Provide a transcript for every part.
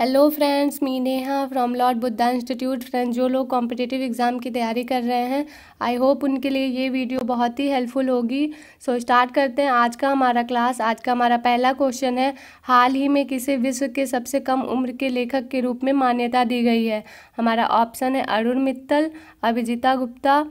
hello friends me Neha from lord Buddha institute friends जो लोग competitive exam की तैयारी कर रहे हैं आई होप उनके लिए ये वीडियो बहुत ही हेल्पफुल होगी सो so, स्टार्ट करते हैं आज का हमारा क्लास आज का हमारा पहला क्वेश्चन है हाल ही में किसे विश्व के सबसे कम उम्र के लेखक के रूप में मान्यता दी गई है हमारा ऑप्शन है अरुण मित्तल अभिजीता गुप्ता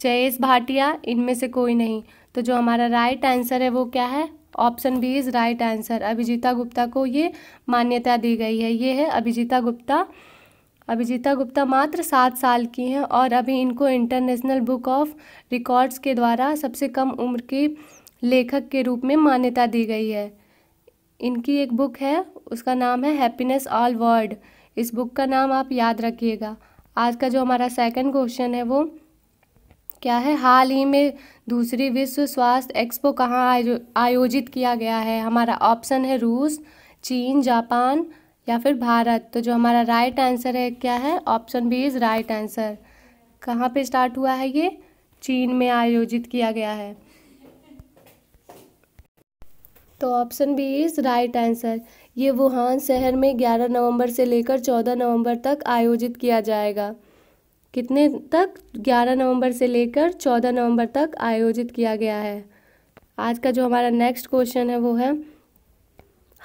जयेश भाटिया इनमें से कोई नहीं तो जो हमारा राइट आंसर है वो क्या है option B is right answer Abhijita Gupta को ये मान्यता दी गई है ये है अभिजीता गुप्ता अभिजीता गुप्ता मात्र सात साल की हैं और अभी इनको इंटरनेशनल बुक ऑफ रिकॉर्ड्स के द्वारा सबसे कम उम्र के लेखक के रूप में मान्यता दी गई है इनकी एक बुक है उसका नाम है हैप्पीनेस ऑल वर्ल्ड इस बुक का नाम आप याद रखिएगा आज का जो हमारा सेकंड क्वेश्चन है वो क्या है हाल ही में दूसरी विश्व स्वास्थ्य एक्सपो कहाँ आयो, आयोजित किया गया है हमारा ऑप्शन है रूस चीन जापान या फिर भारत तो जो हमारा राइट आंसर है क्या है option B is right answer कहाँ पे स्टार्ट हुआ है ये चीन में आयोजित किया गया है तो option B is right answer ये वुहान शहर में 11 नवंबर से लेकर 14 नवंबर तक आयोजित किया जाएगा कितने तक 11 नवंबर से लेकर 14 नवंबर तक आयोजित किया गया है आज का जो हमारा नेक्स्ट क्वेश्चन है वो है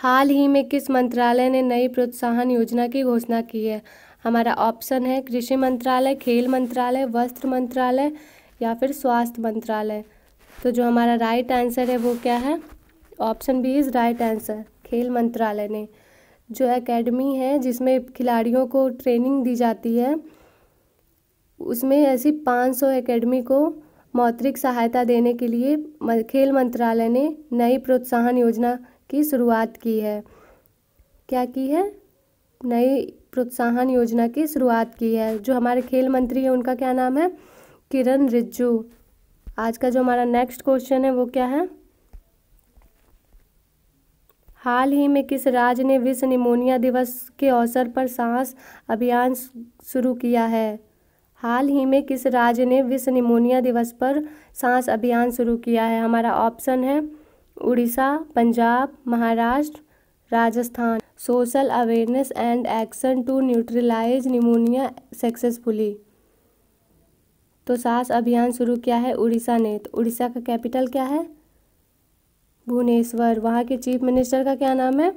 हाल ही में किस मंत्रालय ने नई प्रोत्साहन योजना की घोषणा की है हमारा ऑप्शन है कृषि मंत्रालय खेल मंत्रालय वस्त्र मंत्रालय या फिर स्वास्थ्य मंत्रालय तो जो हमारा राइट आंसर है वो क्या है option B is right answer खेल मंत्रालय ने जो एकेडमी है जिसमें खिलाड़ियों को ट्रेनिंग दी जाती है उसमें ऐसी 500 एकेडमी को मौद्रिक सहायता देने के लिए खेल मंत्रालय ने नई प्रोत्साहन योजना की शुरुआत की है क्या की है नई प्रोत्साहन योजना की शुरुआत की है जो हमारे खेल मंत्री हैं उनका क्या नाम है किरण रिज्जू आज का जो हमारा नेक्स्ट क्वेश्चन है वो क्या है हाल ही में किस राज्य ने विश्व निमोनिया दिवस के अवसर पर सांस अभियान शुरू किया है हाल ही में किस राज्य ने विश्व निमोनिया दिवस पर सांस अभियान शुरू किया है हमारा ऑप्शन है Orissa Punjab Maharashtra Rajasthan social awareness and action to neutralize pneumonia successfully तो सांस अभियान शुरू किया है उड़ीसा ने तो उड़ीसा का कैपिटल क्या है भुवनेश्वर वहाँ के चीफ मिनिस्टर का क्या नाम है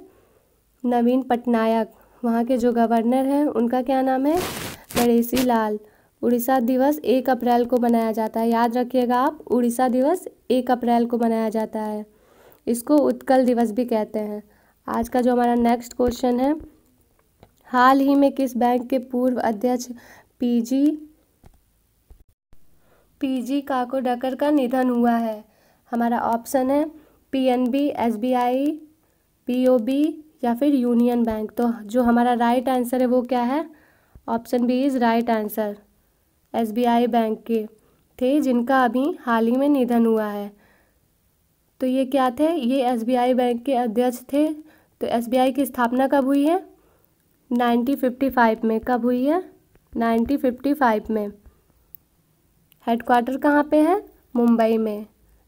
नवीन पटनायक वहाँ के जो गवर्नर हैं उनका क्या नाम है गणेशी लाल उड़ीसा दिवस एक अप्रैल को मनाया जाता है याद रखिएगा आप उड़ीसा दिवस एक अप्रैल को मनाया जाता है इसको उत्कल दिवस भी कहते हैं आज का जो हमारा नेक्स्ट क्वेश्चन है हाल ही में किस बैंक के पूर्व अध्यक्ष पीजी पीजी काको डकर का निधन हुआ है हमारा ऑप्शन है पीएनबी एसबीआई पीओबी या फिर यूनियन बैंक तो जो हमारा राइट आंसर है वो क्या है option B is right answer SBI bank के थे जिनका अभी हाल ही में निधन हुआ है तो ये क्या थे ये एसबीआई बैंक के अध्यक्ष थे तो एसबीआई की स्थापना कब हुई है 1955 में कब हुई है 1955 में हेडक्वार्टर कहाँ पे है मुंबई में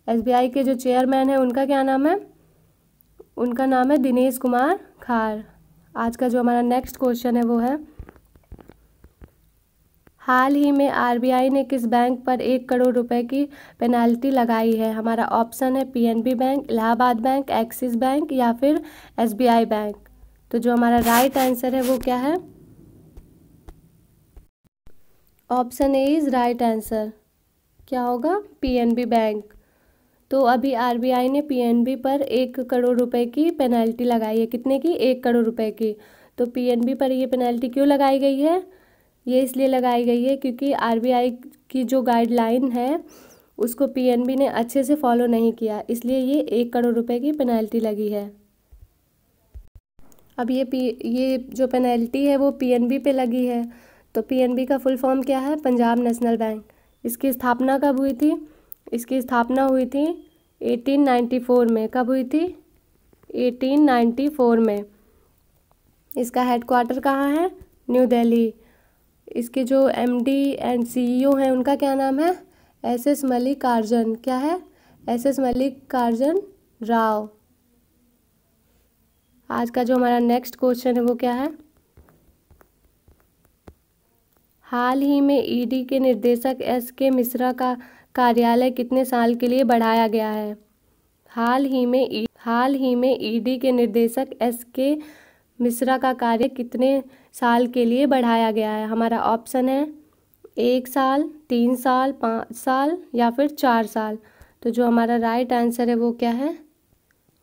एसबीआई के जो चेयरमैन हैं उनका क्या नाम है उनका नाम है दिनेश कुमार खार आज का जो हमारा नेक्स्ट क्वेश्चन है वो है हाल ही में आरबीआई ने किस बैंक पर एक करोड़ रुपए की पेनाल्टी लगाई है हमारा ऑप्शन है PNB bank Allahabad bank Axis bank या फिर एसबीआई बैंक तो जो हमारा राइट आंसर है वो क्या है option A is right answer क्या होगा पीएनबी बैंक तो अभी आरबीआई ने पीएनबी पर एक करोड़ रुपए की पेनल्टी लगाई है कितने की एक करोड़ रुपए की तो पीएनबी पर ये पेनल्टी क्यों लगाई गई है ये इसलिए लगाई गई है क्योंकि आरबीआई की जो गाइडलाइन है उसको पीएनबी ने अच्छे से फॉलो नहीं किया इसलिए ये एक करोड़ रुपए की पेनल्टी लगी है अब ये पी ये जो पेनल्टी है वो पीएनबी पे लगी है तो पीएनबी का फुल फॉर्म क्या है पंजाब नेशनल बैंक इसकी स्थापना कब हुई थी इसकी स्थापना हुई थी 1894 में कब हुई थी 1894 में इसका हेडक्वार्टर कहाँ है न्यू दिल्ली इसके जो एमडी एंड सीईओ हैं उनका क्या नाम है एस एस मल्लिकार्जुन क्या है एस एस मल्लिकार्जन राव आज का जो हमारा नेक्स्ट क्वेश्चन है वो क्या है हाल ही में ईडी e के निर्देशक एस के मिश्रा का कार्यालय कितने साल के लिए बढ़ाया गया है हाल ही में e, हाल ही में ईडी e के निर्देशक एस के मिश्रा का कार्य कितने साल के लिए बढ़ाया गया है हमारा ऑप्शन है एक साल तीन साल पाँच साल या फिर चार साल तो जो हमारा राइट आंसर है वो क्या है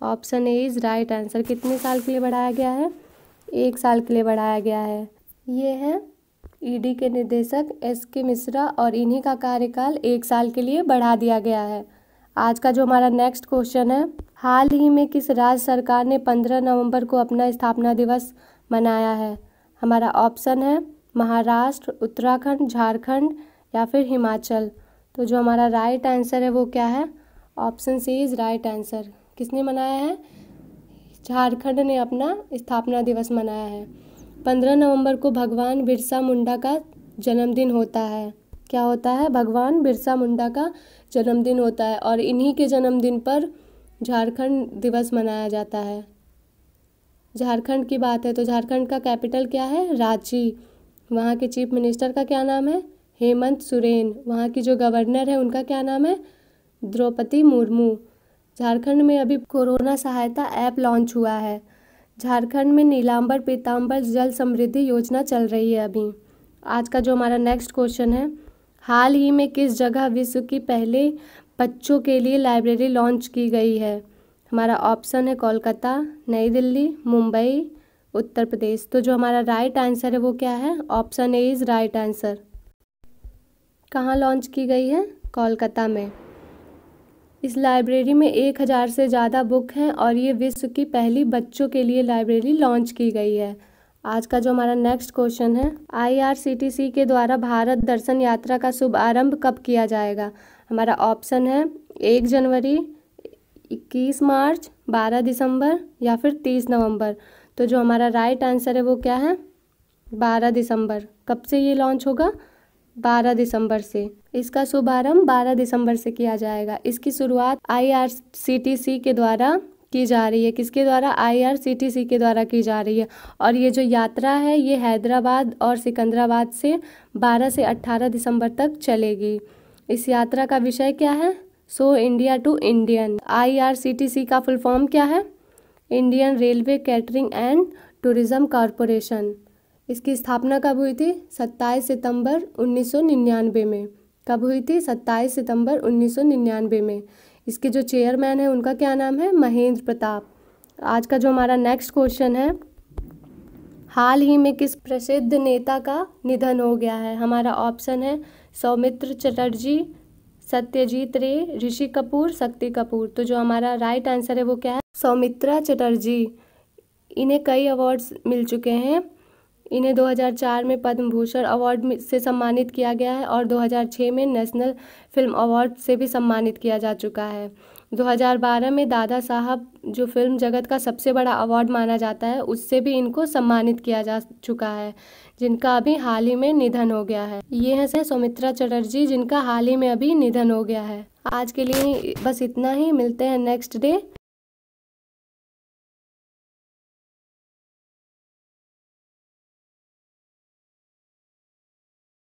option A is right answer कितने साल के लिए बढ़ाया गया है एक साल के लिए बढ़ाया गया है ये है ईडी e के निदेशक एस के मिश्रा और इन्हीं का कार्यकाल एक साल के लिए बढ़ा दिया गया है आज का जो हमारा नेक्स्ट क्वेश्चन है हाल ही में किस राज्य सरकार ने पंद्रह नवंबर को अपना स्थापना दिवस मनाया है हमारा ऑप्शन है महाराष्ट्र उत्तराखंड झारखंड या फिर हिमाचल तो जो हमारा राइट आंसर है वो क्या है option C is right answer किसने मनाया है झारखंड ने अपना स्थापना दिवस मनाया है पंद्रह नवंबर को भगवान बिरसा मुंडा का जन्मदिन होता है क्या होता है भगवान बिरसा मुंडा का जन्मदिन होता है और इन्हीं के जन्मदिन पर झारखंड दिवस मनाया जाता है झारखंड की बात है तो झारखंड का कैपिटल क्या है रांची वहाँ के चीफ मिनिस्टर का क्या नाम है हेमंत सुरेन वहाँ की जो गवर्नर है उनका क्या नाम है द्रौपदी मुर्मू झारखंड में अभी कोरोना सहायता ऐप लॉन्च हुआ है झारखंड में नीलांबर पीताम्बर जल समृद्धि योजना चल रही है अभी आज का जो हमारा नेक्स्ट क्वेश्चन है हाल ही में किस जगह विश्व की पहले बच्चों के लिए लाइब्रेरी लॉन्च की गई है हमारा ऑप्शन है कोलकाता नई दिल्ली मुंबई उत्तर प्रदेश तो जो हमारा राइट आंसर है वो क्या है option A is right answer कहाँ लॉन्च की गई है कोलकाता में इस लाइब्रेरी में एक हज़ार से ज़्यादा बुक हैं और ये विश्व की पहली बच्चों के लिए लाइब्रेरी लॉन्च की गई है आज का जो हमारा नेक्स्ट क्वेश्चन है आईआरसीटीसी के द्वारा भारत दर्शन यात्रा का शुभ आरंभ कब किया जाएगा हमारा ऑप्शन है एक जनवरी इक्कीस मार्च बारह दिसंबर या फिर तीस नवंबर तो जो हमारा राइट आंसर है वो क्या है बारह दिसंबर कब से ये लॉन्च होगा बारह दिसंबर से इसका शुभारंभ बारह दिसंबर से किया जाएगा इसकी शुरुआत आईआरसीटीसी के द्वारा की जा रही है किसके द्वारा आईआरसीटीसी के द्वारा की जा रही है और ये जो यात्रा है ये हैदराबाद और सिकंदराबाद से 12 से 18 दिसंबर तक चलेगी इस यात्रा का विषय क्या है so India to Indian IRCTC का फुल फॉर्म क्या है Indian railway catering and tourism corporation इसकी स्थापना कब हुई थी 27 सितंबर 1999 में कब हुई थी 27 सितंबर 1999 में इसके जो चेयरमैन है उनका क्या नाम है महेंद्र प्रताप आज का जो हमारा नेक्स्ट क्वेश्चन है हाल ही में किस प्रसिद्ध नेता का निधन हो गया है हमारा ऑप्शन है सौमित्र चटर्जी सत्यजीत रे ऋषि कपूर शक्ति कपूर तो जो हमारा राइट आंसर है वो क्या है सौमित्रा चटर्जी इन्हें कई अवार्ड्स मिल चुके हैं इन्हें 2004 में पद्म भूषण अवार्ड से सम्मानित किया गया है और 2006 में नेशनल फिल्म अवार्ड से भी सम्मानित किया जा चुका है 2012 में दादा साहब जो फिल्म जगत का सबसे बड़ा अवार्ड माना जाता है उससे भी इनको सम्मानित किया जा चुका है जिनका अभी हाल ही में निधन हो गया है ये हैं सुमित्रा चटर्जी जिनका हाल ही में अभी निधन हो गया है आज के लिए बस इतना ही मिलते हैं नेक्स्ट डे